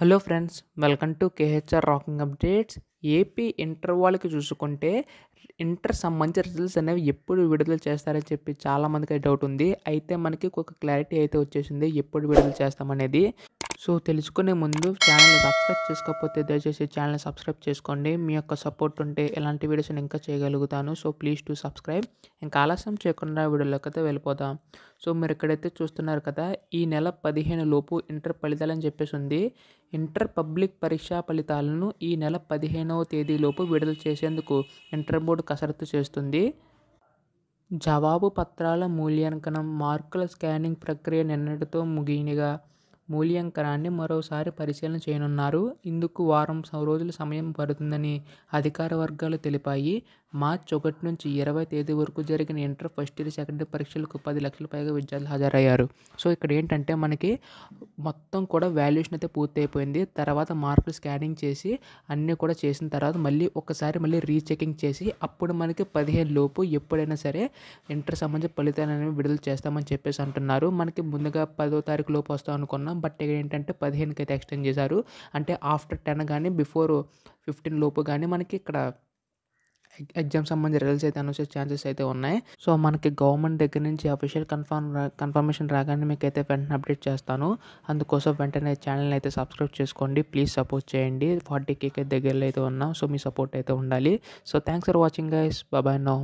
hello friends welcome to KHR rocking updates AP inter వాళ్ళకి చూసుకుంటే inter సంబంధించిన results అనేవి ఎప్పుడు విడుదల చేస్తారని చెప్పి చాలామందికి డౌట్ ఉంది అయితే మనకి ఒక క్లారిటీ అయితే వచ్చేసింది ఎప్పుడు విడుదల చేస్తామనేది సో తెలుసుకునే ముందు ఛానల్ సబ్స్క్రైబ్ చేసుకోకపోతే దయచేసి ఛానల్ సబ్స్క్రైబ్ చేసుకోండి మీ యొక్క సపోర్ట్ ఉంటే ఎలాంటి వీడియోస్ నేను ఇంకా చేయగలుగుతాను సో ప్లీజ్ టు సబ్స్క్రైబ్ ఇంకా ఆలస్యం చేయకుండా వీడియోలోకి అయితే వెళ్ళిపోదాం సో మీరు ఎక్కడైతే చూస్తున్నారు కదా ఈ నెల పదిహేను లోపు ఇంటర్ ఫలితాలని చెప్పేసి ఉంది ఇంటర్ పబ్లిక్ పరీక్షా ఫలితాలను ఈ నెల పదిహేనవ తేదీలోపు విడుదల చేసేందుకు ఇంటర్ బోర్డు కసరత్తు చేస్తుంది జవాబు పత్రాల మూల్యాంకనం మార్కుల స్కానింగ్ ప్రక్రియ నిన్నటితో ముగినిగా మూల్యాంకనాన్ని మరోసారి పరిశీలన చేయనున్నారు ఇందుకు వారం రోజులు సమయం పడుతుందని అధికార వర్గాలు తెలిపాయి మార్చి ఒకటి నుంచి ఇరవై తేదీ వరకు జరిగిన inter first year second year పరీక్షలకు పది లక్షల పైగా విద్యార్థులు హాజరయ్యారు సో ఇక్కడ ఏంటంటే మనకి మొత్తం కూడా వాల్యుయేషన్ అయితే పూర్తి అయిపోయింది తర్వాత మార్కులు స్కానింగ్ చేసి అన్నీ కూడా చేసిన తర్వాత మళ్ళీ ఒకసారి మళ్ళీ రీచెకింగ్ చేసి అప్పుడు మనకి పదిహేను లోపు ఎప్పుడైనా సరే ఇంటర్ సంబంధించిన ఫలితాలు అనేవి విడుదల చేస్తామని చెప్పేసి అంటున్నారు మనకి ముందుగా పదో తారీఖు లోపు వస్తాం అనుకున్నాం బట్ ఇక్కడ ఏంటంటే పదిహేనుకి అయితే ఎక్స్టెండ్ చేశారు అంటే ఆఫ్టర్ టెన్ కానీ బిఫోర్ ఫిఫ్టీన్ లోపు కానీ మనకి ఇక్కడ ఎగ్జామ్ సంబంధించి రిజల్ట్స్ అయితే అనౌన్స్ ఛాన్సెస్ అయితే ఉన్నాయి సో మనకి గవర్నమెంట్ దగ్గర నుంచి అఫీషియల్ కన్ఫర్మ్ కన్ఫర్మేషన్ రాగానే మీకు అయితే వెంటనే అప్డేట్ చేస్తాను అందుకోసం వెంటనే ఛానల్ అయితే సబ్స్క్రైబ్ చేసుకోండి ప్లీజ్ సపోర్ట్ చేయండి ఫార్టీ కేక్ దగ్గరలో అయితే ఉన్నాం సో మీ సపోర్ట్ అయితే ఉండాలి so thanks for watching guys bye bye no